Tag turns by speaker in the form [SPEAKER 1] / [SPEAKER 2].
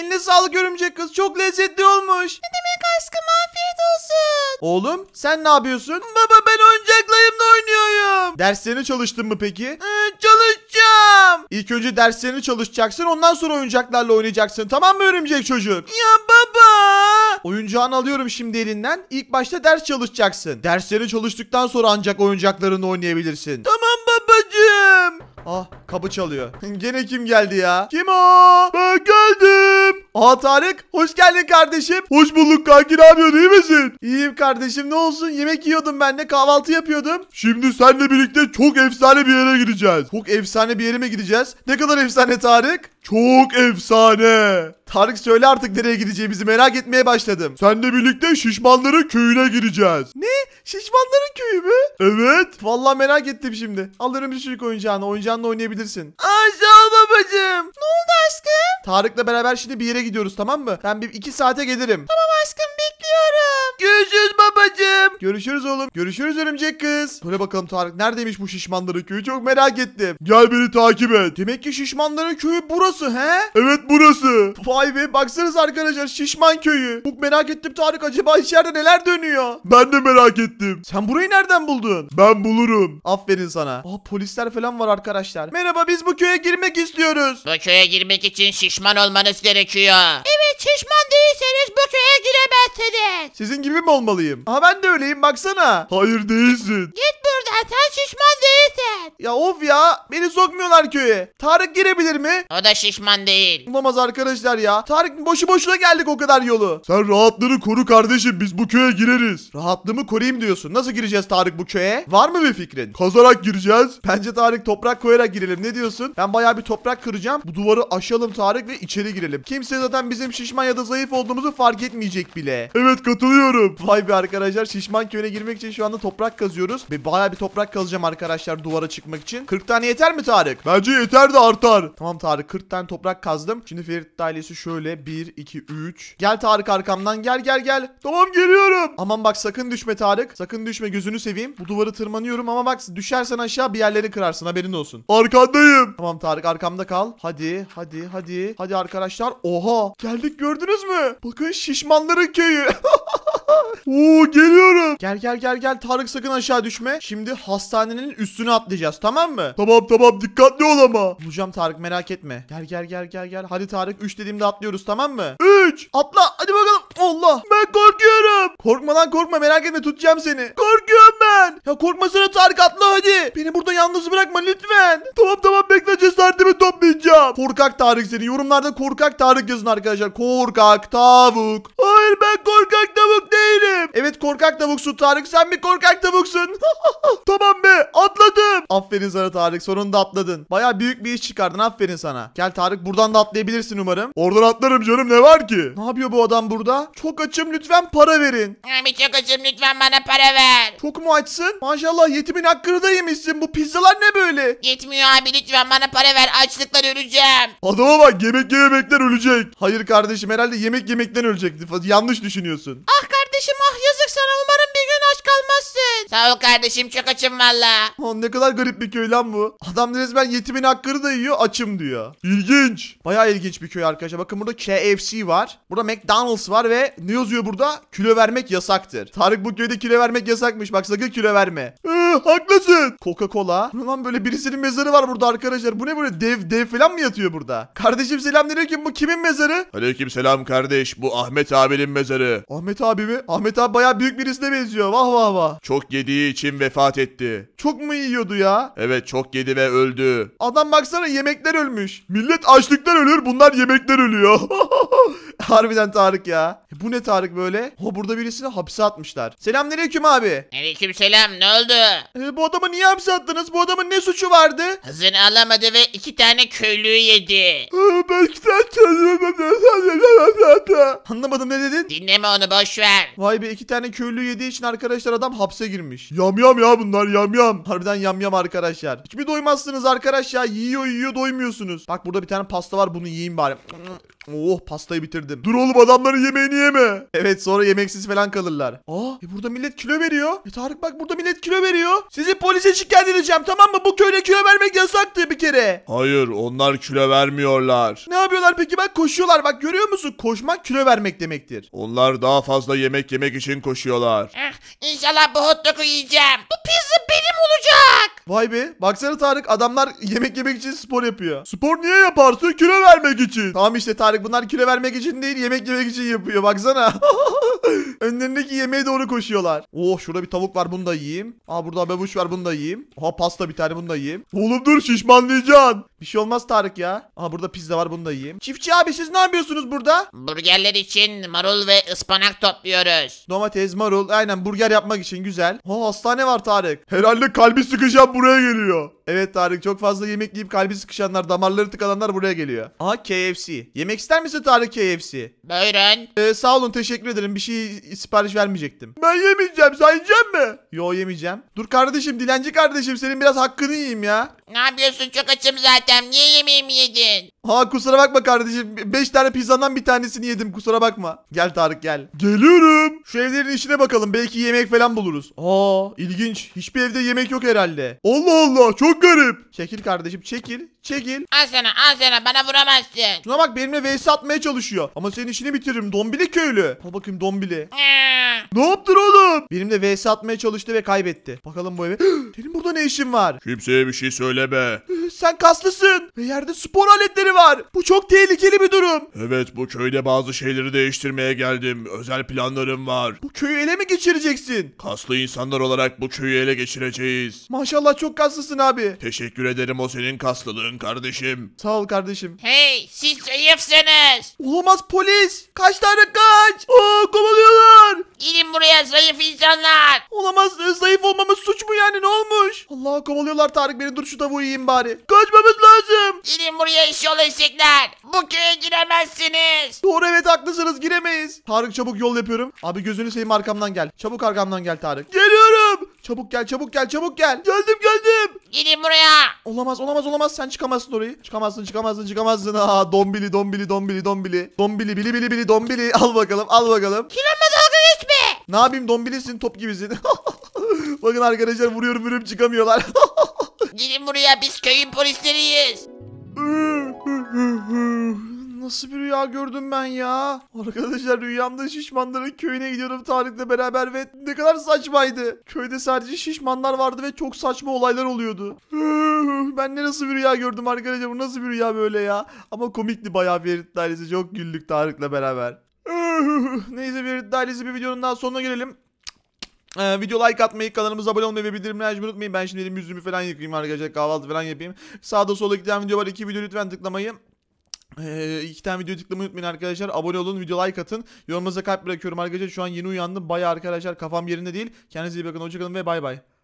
[SPEAKER 1] Eline sağlık örümcek kız. Çok lezzetli olmuş. Ne demek aşkım afiyet olsun. Oğlum sen ne yapıyorsun? Baba ben oyuncaklarımla oynuyorum. Derslerini çalıştın mı peki? Ee, çalışacağım. İlk önce derslerini çalışacaksın. Ondan sonra oyuncaklarla oynayacaksın. Tamam mı örümcek çocuk? Ya baba. Oyuncağını alıyorum şimdi elinden. İlk başta ders çalışacaksın. Derslerini çalıştıktan sonra ancak oyuncaklarını oynayabilirsin. Tamam babacığım. Ah kapı çalıyor. Gene kim geldi ya? Kim o? Ben geldim. Aa Tarık hoş geldin kardeşim. Hoş bulduk kanki ne yapıyorsun iyi misin? İyiyim kardeşim ne olsun yemek yiyordum ben de kahvaltı yapıyordum. Şimdi senle birlikte çok efsane bir yere gideceğiz. Çok efsane bir yere mi gideceğiz? Ne kadar efsane Tarık? Çok efsane. Tarık söyle artık nereye gideceğimizi merak etmeye başladım. Senle birlikte şişmanların köyüne gireceğiz. Ne? Şişmanların köyü mü? Evet. vallahi merak ettim şimdi. Alırım bir çocuk oyuncağını. Oyuncağınla oynayabilirsin. Aa babacığım. Ne oldu aşkım? Tarık'la beraber şimdi bir yere gidiyoruz tamam mı? Ben bir iki saate gelirim. Tamam aşkım Görüşürüz babacım. Görüşürüz oğlum. Görüşürüz örümcek kız. Söyle bakalım Tarık neredeymiş bu şişmanların köyü çok merak ettim. Gel beni takip et. Demek ki şişmanların köyü burası he? Evet burası. Vay be baksanız arkadaşlar şişman köyü. Çok merak ettim Tarık acaba içeride neler dönüyor? Ben de merak ettim. Sen burayı nereden buldun? Ben bulurum. Aferin sana. Aa polisler falan var arkadaşlar. Merhaba biz bu köye girmek istiyoruz. Bu
[SPEAKER 2] köye girmek için şişman olmanız gerekiyor.
[SPEAKER 1] Evet şişman değil mi olmalıyım? Aha ben de öyleyim baksana. Hayır değilsin. Git buradan sen şişman değil misin? Ya of ya beni sokmuyorlar köye. Tarık girebilir mi? O da şişman değil. Olamaz arkadaşlar ya. Tarık boşu boşuna geldik o kadar yolu. Sen rahatlığını koru kardeşim biz bu köye gireriz. Rahatlığımı koruyayım diyorsun. Nasıl gireceğiz Tarık bu köye? Var mı bir fikrin? Kazarak gireceğiz. Bence Tarık toprak koyarak girelim. Ne diyorsun? Ben baya bir toprak kıracağım. Bu duvarı aşalım Tarık ve içeri girelim. Kimse zaten bizim şişman ya da zayıf olduğumuzu fark etmeyecek bile. Evet katılıyorum. Vay be arkadaşlar şişman köyüne girmek için şu anda toprak kazıyoruz. Ve baya bir toprak kazacağım arkadaşlar duvara çıkmak için. 40 tane yeter mi Tarık? Bence yeter de artar. Tamam Tarık 40 tane toprak kazdım. Şimdi Ferit ailesi şöyle 1, 2, 3. Gel Tarık arkamdan gel gel gel. Tamam geliyorum. Aman bak sakın düşme Tarık. Sakın düşme gözünü seveyim. Bu duvarı tırmanıyorum ama bak düşersen aşağı bir yerleri kırarsın haberin olsun. Arkandayım. Tamam Tarık arkamda kal. Hadi hadi hadi. Hadi arkadaşlar. Oha geldik gördünüz mü? Bakın şişmanların köyü. Oo geliyorum. Gel gel gel gel Tarık sakın aşağı düşme. Şimdi hastanenin üstüne atlayacağız tamam mı? Tamam tamam dikkatli ol ama. Bulacağım Tarık merak etme. Gel gel gel gel gel. Hadi Tarık 3 dediğimde atlıyoruz tamam mı? 3 atla hadi bakalım. Allah ben korkuyorum. Korkma lan korkma merak etme tutacağım seni. Korkuyorum ben. Ya korkmasana Tarık atla hadi. Beni burada yalnız bırakma lütfen. Tamam tamam bekle cesaretimi toplayacağım. Korkak Tarık seni yorumlarda korkak Tarık yazın arkadaşlar. Korkak tavuk. Hayır ben korkuyorum korkak tavuksun Tarık. Sen bir korkak tavuksun. tamam be atladım. Aferin sana Tarık sonunda atladın. Baya büyük bir iş çıkardın aferin sana. Gel Tarık buradan da atlayabilirsin umarım. Oradan atlarım canım ne var ki? Ne yapıyor bu adam burada? Çok açım lütfen para verin.
[SPEAKER 2] Abi çok açım lütfen bana para ver.
[SPEAKER 1] Çok mu açsın? Maşallah yetimin hakkını da yemişsin. Bu pizzalar ne böyle?
[SPEAKER 2] Yetmiyor abi lütfen bana para ver. Açlıktan öleceğim.
[SPEAKER 1] Adama bak yemek yemekten ölecek. Hayır kardeşim herhalde yemek yemekten ölecek. Yanlış düşünüyorsun.
[SPEAKER 2] Ah دیشی ماه یزک سنم امارم aç kalmazsın. Sağ ol kardeşim çok açım valla.
[SPEAKER 1] ne kadar garip bir köy lan bu. Adam ben yetimin hakkını da yiyor açım diyor. İlginç. Baya ilginç bir köy arkadaşlar. Bakın burada KFC var. Burada McDonald's var ve ne yazıyor burada? Kilo vermek yasaktır. Tarık bu köyde kilo vermek yasakmış. Bak sakın kilo verme. Ee, haklısın. Coca-Cola. Lan böyle birisinin mezarı var burada arkadaşlar. Bu ne böyle dev dev falan mı yatıyor burada? Kardeşim selam ki bu kimin mezarı?
[SPEAKER 3] Aleyküm selam kardeş. Bu Ahmet abinin mezarı.
[SPEAKER 1] Ahmet abi mi? Ahmet abi baya büyük birisine benziyor.
[SPEAKER 3] Vah vah vah vah. Çok yediği için vefat etti.
[SPEAKER 1] Çok mu yiyordu ya?
[SPEAKER 3] Evet çok yedi ve öldü.
[SPEAKER 1] Adam baksana yemekler ölmüş. Millet açlıktan ölür bunlar yemekler ölüyor. Harbiden Tarık ya. Bu ne Tarık böyle? Ha burada birisini hapse atmışlar. Selamünaleyküm abi.
[SPEAKER 2] Aleyküm selam ne oldu? Ee, bu adamı niye hapse attınız? Bu adamın ne suçu vardı? Hızını alamadı ve iki tane köylüyü yedi. Ee,
[SPEAKER 1] Anlamadım ne dedin? Dinleme onu boş ver. Vay be iki tane köylü yediği için arkadaşlar adam hapse girmiş. Yam yam ya bunlar yam yam. Harbiden yam yam arkadaşlar. Hiç mi doymazsınız arkadaşlar? ya. Yiyor yiyor doymuyorsunuz. Bak burada bir tane pasta var bunu yiyeyim bari. Oh pastayı bitirdim. Dur oğlum adamların yemeğini yeme. Evet sonra yemeksiz falan kalırlar. Aa e burada millet kilo veriyor. E Tarık bak burada millet kilo veriyor. Sizi polise şikayet edeceğim tamam mı? Bu köyde kilo vermek yasaktı bir kere.
[SPEAKER 3] Hayır onlar kilo vermiyorlar.
[SPEAKER 1] Ne yapıyorlar peki bak koşuyorlar. Bak görüyor
[SPEAKER 3] musun? Koşmak kilo vermek demektir. Onlar daha fazla yemek yemek için koşuyorlar.
[SPEAKER 2] Ah, inşallah bu hot dog'u yiyeceğim. Bu pizza benim
[SPEAKER 3] olacak. Vay be. Baksana Tarık adamlar
[SPEAKER 1] yemek yemek için spor yapıyor. Spor niye yaparsın? Kilo vermek için. Tamam işte Tarık bunlar kilo vermek için değil yemek yemek için yapıyor. Baksana. Önlerindeki yemeğe doğru koşuyorlar. Oh şurada bir tavuk var bunu da yiyeyim. Aa burada habavuş var bunu da yiyeyim. Aha pasta bir tane bunu da yiyeyim. Oğlum dur şişmanlayacaksın. Bir şey olmaz Tarık ya. Aha burada pizza var bunu da yiyeyim. Çiftçi abi siz ne yapıyorsunuz
[SPEAKER 2] burada? Burgerler için marul ve ıspanak topluyoruz.
[SPEAKER 1] Domates, marul aynen burger yapmak için güzel. Oh hastane var Tarık. Herhalde kalbi sıkışan buraya geliyor. Evet Tarık çok fazla yemek yiyip kalbi sıkışanlar, damarları tıkananlar buraya geliyor. Aha KFC. Yemek ister misin Tarık KFC? Buyurun. Ee, sağ olun teşekkür ederim. Bir şey sipariş vermeyecektim. Ben yemeyeceğim. Sen yiyecek mi? Yo yemeyeceğim. Dur kardeşim dilenci kardeşim senin biraz hakkını yiyeyim ya. Ne
[SPEAKER 2] yapıyorsun? Çok açım zaten. Niye yemeğimi yedin?
[SPEAKER 1] Ha kusura bakma kardeşim. 5 tane pizzandan bir tanesini yedim. Kusura bakma. Gel Tarık gel. Geliyorum. Şu evlerin içine bakalım. Belki yemek falan buluruz. Aa ilginç. Hiçbir evde yemek yok herhalde. Allah Allah çok garip. Çekil kardeşim çekil. Çekil.
[SPEAKER 2] Al sana al sana bana vuramazsın.
[SPEAKER 1] Şuna bak benimle vs atmaya çalışıyor. Ama senin işini bitiririm dombili köylü. Al bakayım dombili. ne yaptın oğlum? Benimle vs atmaya çalıştı ve kaybetti. Bakalım bu eve. senin burada ne işin var?
[SPEAKER 3] Kimseye bir şey söyleme.
[SPEAKER 1] Sen kaslısın. Ve yerde spor aletleri var. Bu çok tehlikeli bir durum.
[SPEAKER 3] Evet bu köyde bazı şeyleri değiştirmeye geldim. Özel planlarım var. Bu
[SPEAKER 1] köyü ele mi geçireceksin?
[SPEAKER 3] Kaslı insanlar olarak bu köyü ele geçireceğiz. Maşallah çok kaslısın abi. Teşekkür ederim o senin kaslılığın olasın kardeşim. Sağ ol kardeşim.
[SPEAKER 2] Hey siz zayıfsınız. Olamaz
[SPEAKER 1] polis. Kaç tane kaç. Aa kovalıyorlar. Gelin buraya zayıf insanlar. Olamaz zayıf olmak Allah kovalıyorlar Tarık beni dur şu tavuğu yiyeyim bari. Kaçmamız lazım.
[SPEAKER 2] Gelin buraya iş yol eşekler. Bu köye giremezsiniz.
[SPEAKER 1] Doğru evet haklısınız giremeyiz. Tarık çabuk yol yapıyorum. Abi gözünü seveyim arkamdan gel. Çabuk arkamdan gel Tarık. Geliyorum. Çabuk gel çabuk gel çabuk gel. Geldim geldim. Gidin buraya. Olamaz olamaz olamaz sen çıkamazsın orayı. Çıkamazsın çıkamazsın çıkamazsın. Aa dombili dombili dombili dombili. Dombili bili bili bili dombili. Al bakalım al bakalım. Kilometre dalga geçme. Ne yapayım dombilisin top gibisin. Bakın arkadaşlar vuruyorum vuruyorum çıkamıyorlar.
[SPEAKER 2] Gelin buraya biz köyün
[SPEAKER 1] polisleriyiz. Nasıl bir rüya gördüm ben ya? Arkadaşlar rüyamda şişmanların köyüne gidiyorum Tarık'la beraber ve ne kadar saçmaydı. Köyde sadece şişmanlar vardı ve çok saçma olaylar oluyordu. ben ne nasıl bir rüya gördüm arkadaşlar? Bu nasıl bir rüya böyle ya? Ama komikti bayağı bir ailesi. Çok güldük Tarık'la beraber. Neyse bir ailesi bir videonun daha sonuna gelelim. Ee, video like atmayı, kanalımıza abone olmayı ve bildirimleri açmayı unutmayın. Ben şimdi elim yüzümü falan yıkayayım arkadaşlar. Kahvaltı falan yapayım. Sağda sola tane video var. İki video lütfen tıklamayı. Ee, iki tane video tıklamayı unutmayın arkadaşlar. Abone olun, video like atın. Yorumunuza kalp bırakıyorum arkadaşlar. Şu an yeni uyandım. Baya arkadaşlar kafam yerinde değil. Kendinize iyi bakın. Hoşçakalın ve bay bay.